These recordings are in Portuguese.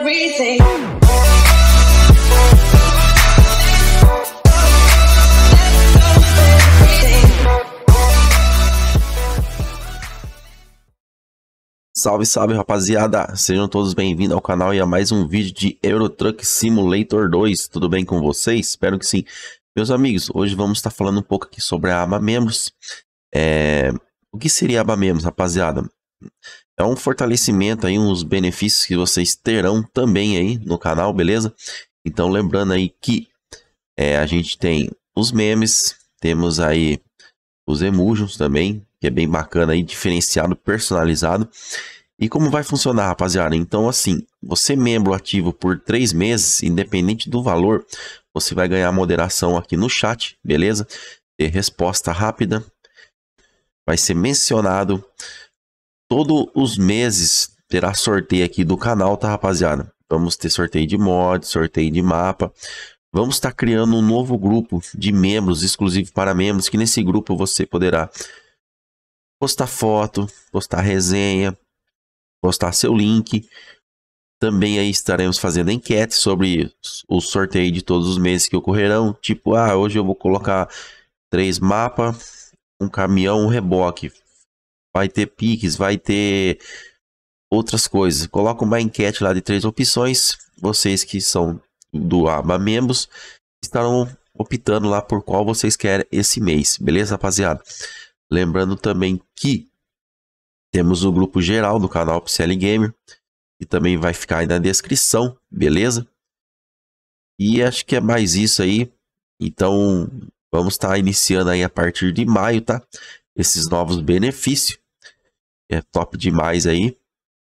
everything. Salve, salve rapaziada! Sejam todos bem-vindos ao canal e a mais um vídeo de Euro Truck Simulator 2. Tudo bem com vocês? Espero que sim. Meus amigos, hoje vamos estar falando um pouco aqui sobre a aba Membros. É... O que seria a aba Membros, rapaziada? é um fortalecimento aí, uns benefícios que vocês terão também aí no canal, beleza? Então lembrando aí que é, a gente tem os memes, temos aí os emojis também, que é bem bacana aí, diferenciado, personalizado. E como vai funcionar, rapaziada? Então, assim, você membro ativo por três meses, independente do valor, você vai ganhar moderação aqui no chat, beleza? Ter resposta rápida, vai ser mencionado, Todos os meses terá sorteio aqui do canal, tá, rapaziada? Vamos ter sorteio de mod, sorteio de mapa. Vamos estar tá criando um novo grupo de membros, exclusivo para membros, que nesse grupo você poderá postar foto, postar resenha, postar seu link. Também aí estaremos fazendo enquete sobre o sorteio de todos os meses que ocorrerão. Tipo, ah, hoje eu vou colocar três mapas, um caminhão, um reboque vai ter piques, vai ter outras coisas. Coloca uma enquete lá de três opções. Vocês que são do aba membros estarão optando lá por qual vocês querem esse mês, beleza, rapaziada? Lembrando também que temos o grupo geral do canal PCL Gamer, que também vai ficar aí na descrição, beleza? E acho que é mais isso aí. Então, vamos estar tá iniciando aí a partir de maio, tá? Esses novos benefícios é top demais aí.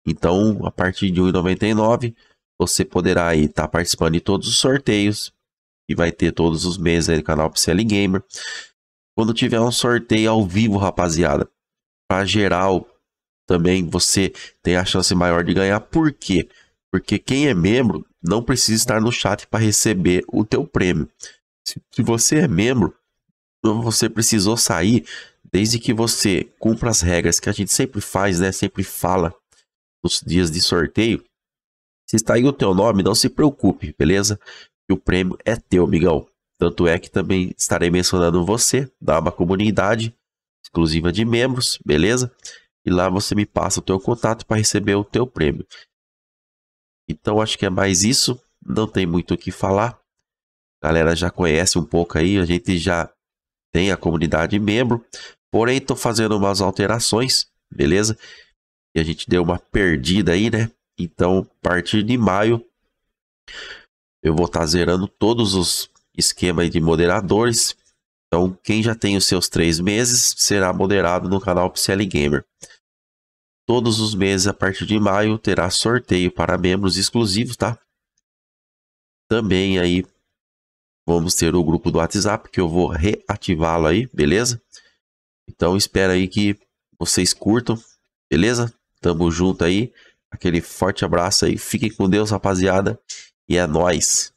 Então, a partir de R$ 1,99 você poderá aí estar tá participando de todos os sorteios que vai ter todos os meses aí no canal PCL Gamer. Quando tiver um sorteio ao vivo, rapaziada, para geral também você tem a chance maior de ganhar. Por quê? Porque quem é membro não precisa estar no chat para receber o teu prêmio. Se, se você é membro, você precisou sair, Desde que você cumpra as regras que a gente sempre faz, né? Sempre fala nos dias de sorteio. Se está aí o teu nome, não se preocupe, beleza? Que o prêmio é teu, amigão. Tanto é que também estarei mencionando você, dá uma comunidade exclusiva de membros, beleza? E lá você me passa o teu contato para receber o teu prêmio. Então acho que é mais isso, não tem muito o que falar. A galera já conhece um pouco aí, a gente já tem a comunidade membro, Porém, estou fazendo umas alterações, beleza? E a gente deu uma perdida aí, né? Então, a partir de maio, eu vou estar tá zerando todos os esquemas de moderadores. Então, quem já tem os seus três meses será moderado no canal PCL Gamer. Todos os meses, a partir de maio, terá sorteio para membros exclusivos, tá? Também aí vamos ter o grupo do WhatsApp que eu vou reativá-lo aí, beleza? Então espero aí que vocês curtam, beleza? Tamo junto aí. Aquele forte abraço aí. Fiquem com Deus, rapaziada. E é nós.